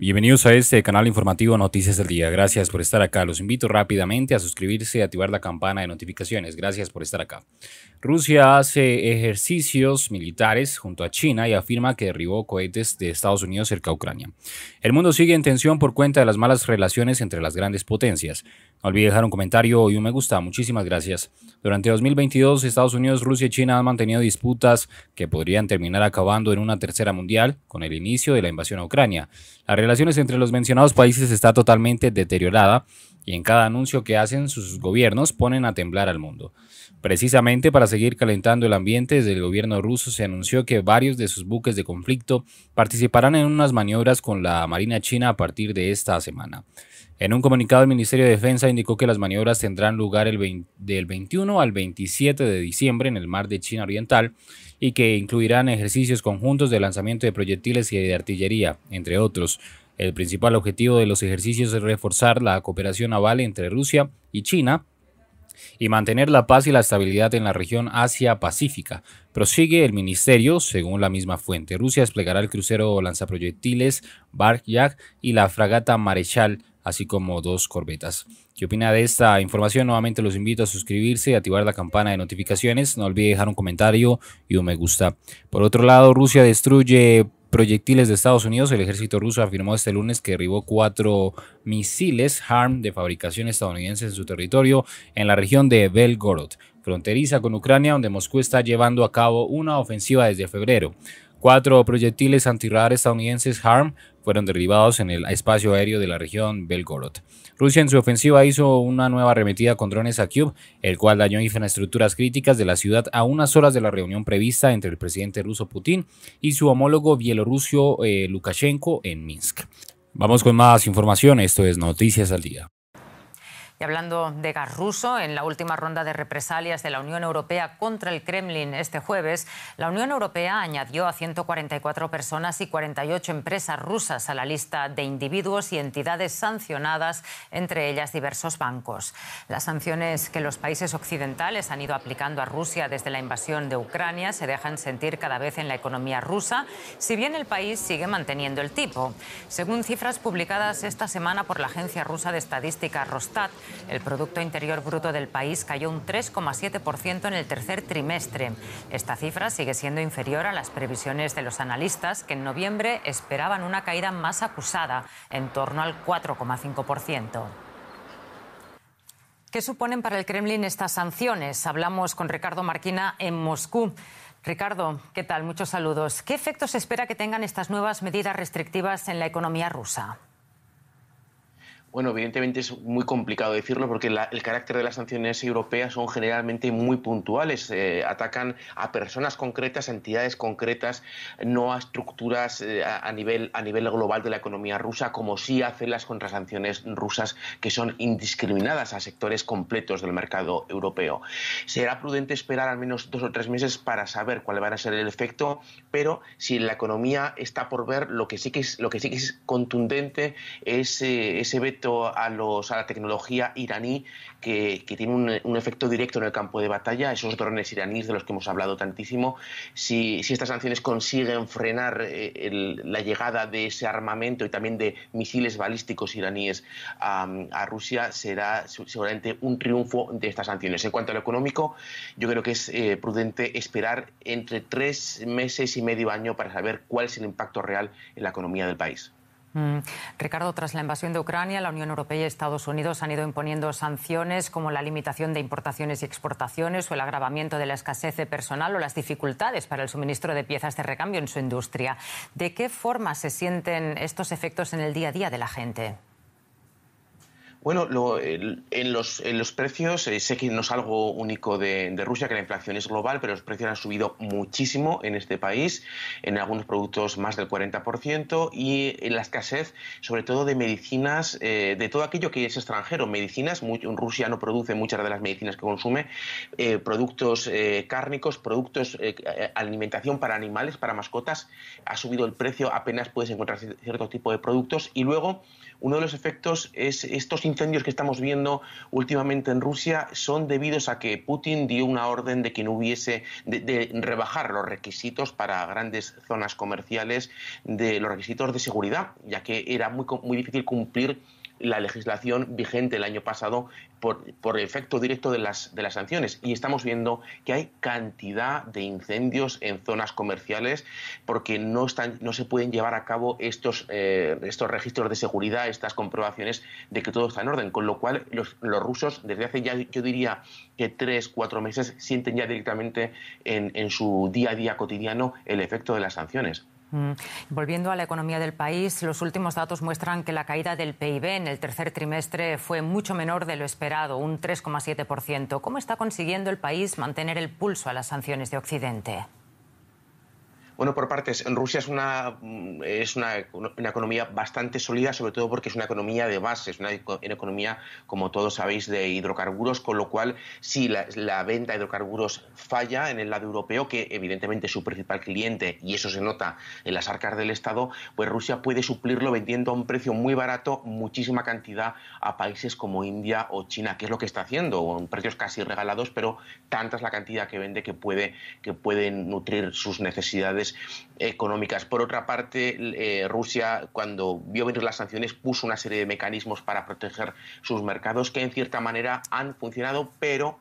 Bienvenidos a este canal informativo Noticias del Día. Gracias por estar acá. Los invito rápidamente a suscribirse y activar la campana de notificaciones. Gracias por estar acá. Rusia hace ejercicios militares junto a China y afirma que derribó cohetes de Estados Unidos cerca de Ucrania. El mundo sigue en tensión por cuenta de las malas relaciones entre las grandes potencias. No olvide dejar un comentario y un me gusta. Muchísimas gracias. Durante 2022, Estados Unidos, Rusia y China han mantenido disputas que podrían terminar acabando en una tercera mundial con el inicio de la invasión a Ucrania. Las relaciones entre los mencionados países está totalmente deteriorada y en cada anuncio que hacen sus gobiernos ponen a temblar al mundo. Precisamente para seguir calentando el ambiente, desde el gobierno ruso se anunció que varios de sus buques de conflicto participarán en unas maniobras con la Marina China a partir de esta semana. En un comunicado, del Ministerio de Defensa indicó que las maniobras tendrán lugar del 21 al 27 de diciembre en el mar de China Oriental y que incluirán ejercicios conjuntos de lanzamiento de proyectiles y de artillería, entre otros. El principal objetivo de los ejercicios es reforzar la cooperación naval entre Rusia y China y mantener la paz y la estabilidad en la región Asia-Pacífica. Prosigue el ministerio, según la misma fuente. Rusia desplegará el crucero lanzaproyectiles Bark y la fragata Marechal así como dos corbetas. ¿Qué opina de esta información? Nuevamente los invito a suscribirse y activar la campana de notificaciones. No olvide dejar un comentario y un me gusta. Por otro lado, Rusia destruye proyectiles de Estados Unidos. El ejército ruso afirmó este lunes que derribó cuatro misiles HARM de fabricación estadounidense en su territorio en la región de Belgorod, fronteriza con Ucrania, donde Moscú está llevando a cabo una ofensiva desde febrero. Cuatro proyectiles antirradar estadounidenses HARM fueron derribados en el espacio aéreo de la región Belgorod. Rusia en su ofensiva hizo una nueva arremetida con drones a Kiev, el cual dañó infraestructuras críticas de la ciudad a unas horas de la reunión prevista entre el presidente ruso Putin y su homólogo bielorruso eh, Lukashenko en Minsk. Vamos con más información, esto es Noticias al Día. Y hablando de gas ruso, en la última ronda de represalias de la Unión Europea contra el Kremlin este jueves, la Unión Europea añadió a 144 personas y 48 empresas rusas a la lista de individuos y entidades sancionadas, entre ellas diversos bancos. Las sanciones que los países occidentales han ido aplicando a Rusia desde la invasión de Ucrania se dejan sentir cada vez en la economía rusa, si bien el país sigue manteniendo el tipo. Según cifras publicadas esta semana por la agencia rusa de estadística Rostat, el Producto Interior Bruto del país cayó un 3,7% en el tercer trimestre. Esta cifra sigue siendo inferior a las previsiones de los analistas, que en noviembre esperaban una caída más acusada, en torno al 4,5%. ¿Qué suponen para el Kremlin estas sanciones? Hablamos con Ricardo Marquina en Moscú. Ricardo, ¿qué tal? Muchos saludos. ¿Qué efectos espera que tengan estas nuevas medidas restrictivas en la economía rusa? Bueno, evidentemente es muy complicado decirlo porque el carácter de las sanciones europeas son generalmente muy puntuales. Eh, atacan a personas concretas, a entidades concretas, no a estructuras eh, a, nivel, a nivel global de la economía rusa, como sí hacen las contrasanciones rusas que son indiscriminadas a sectores completos del mercado europeo. Será prudente esperar al menos dos o tres meses para saber cuál va a ser el efecto, pero si la economía está por ver, lo que sí que es, lo que sí que es contundente es eh, ese veto respecto a, los, a la tecnología iraní que, tiene un, efecto directo en el campo de batalla, esos drones iraníes de los que hemos hablado tantísimo, si, estas sanciones consiguen frenar eh, la llegada de ese armamento y también de misiles balísticos iraníes a, Rusia, será seguramente un triunfo de estas sanciones. En cuanto a lo económico, yo creo que es eh, prudente esperar entre tres meses y medio año para saber cuál es el impacto real en la economía del país. Mm. Ricardo, tras la invasión de Ucrania, la Unión Europea y Estados Unidos han ido imponiendo sanciones como la limitación de importaciones y exportaciones o el agravamiento de la escasez de personal o las dificultades para el suministro de piezas de recambio en su industria. ¿De qué forma se sienten estos efectos en el día a día de la gente? Bueno, lo, en, los, precios, eh, sé que no es algo único de, Rusia, que la inflación es global, pero los precios han subido muchísimo en este país, en algunos productos más del 40%, y en la escasez, sobre todo de medicinas, eh, de todo aquello que es extranjero. Medicinas, Rusia no produce muchas de las medicinas que consume, eh, productos cárnicos, productos, alimentación para animales, para mascotas, ha subido el precio, apenas puedes encontrar cierto tipo de productos, y luego uno de los efectos es estos incendios que estamos viendo últimamente en Rusia son debidos a que Putin dio una orden de que no hubiese, de, rebajar los requisitos para grandes zonas comerciales, de los requisitos de seguridad, ya que era muy, muy difícil cumplir la legislación vigente el año pasado por, por efecto directo de las, de las sanciones. Y estamos viendo que hay cantidad de incendios en zonas comerciales porque no, están, no se pueden llevar a cabo estos, eh, registros de seguridad, estas comprobaciones de que todo está en orden. Con lo cual, los, rusos, desde hace ya, yo diría que tres, cuatro meses, sienten ya directamente en su día a día cotidiano el efecto de las sanciones. Mm. Volviendo a la economía del país, los últimos datos muestran que la caída del PIB en el tercer trimestre fue mucho menor de lo esperado, un 3,7%. ¿Cómo está consiguiendo el país mantener el pulso a las sanciones de Occidente? Bueno, por partes, Rusia es una, es una, economía bastante sólida, sobre todo porque es una economía de base, es una, economía, como todos sabéis, de hidrocarburos, con lo cual, si la, venta de hidrocarburos falla en el lado europeo, que evidentemente es su principal cliente, y eso se nota en las arcas del Estado, pues Rusia puede suplirlo vendiendo a un precio muy barato muchísima cantidad a países como India o China, que es lo que está haciendo, con precios casi regalados, pero tanta es la cantidad que vende que puede, que puede nutrir sus necesidades económicas. Por otra parte, eh, Rusia, cuando vio venir las sanciones, puso una serie de mecanismos para proteger sus mercados que en cierta manera han funcionado, pero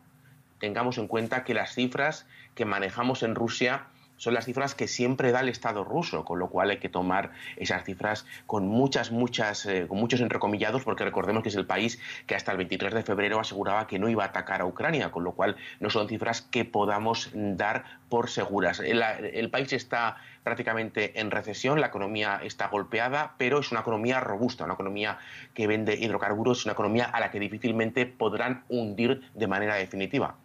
tengamos en cuenta que las cifras que manejamos en Rusia son las cifras que siempre da el Estado ruso, con lo cual hay que tomar esas cifras con muchas, muchas, eh, con muchos entrecomillados, porque recordemos que es el país que hasta el 23 de febrero aseguraba que no iba a atacar a Ucrania, con lo cual no son cifras que podamos dar por seguras. el, el país está prácticamente en recesión, la economía está golpeada, pero es una economía robusta, una economía que vende hidrocarburos, una economía a la que difícilmente podrán hundir de manera definitiva.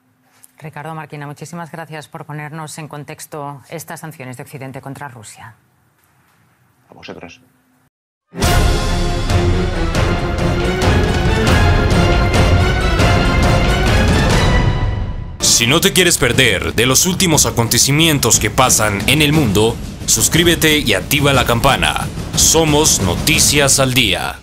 Ricardo Marquina, muchísimas gracias por ponernos en contexto estas sanciones de Occidente contra Rusia. A vosotros. Si no te quieres perder de los últimos acontecimientos que pasan en el mundo, suscríbete y activa la campana. Somos Noticias al Día.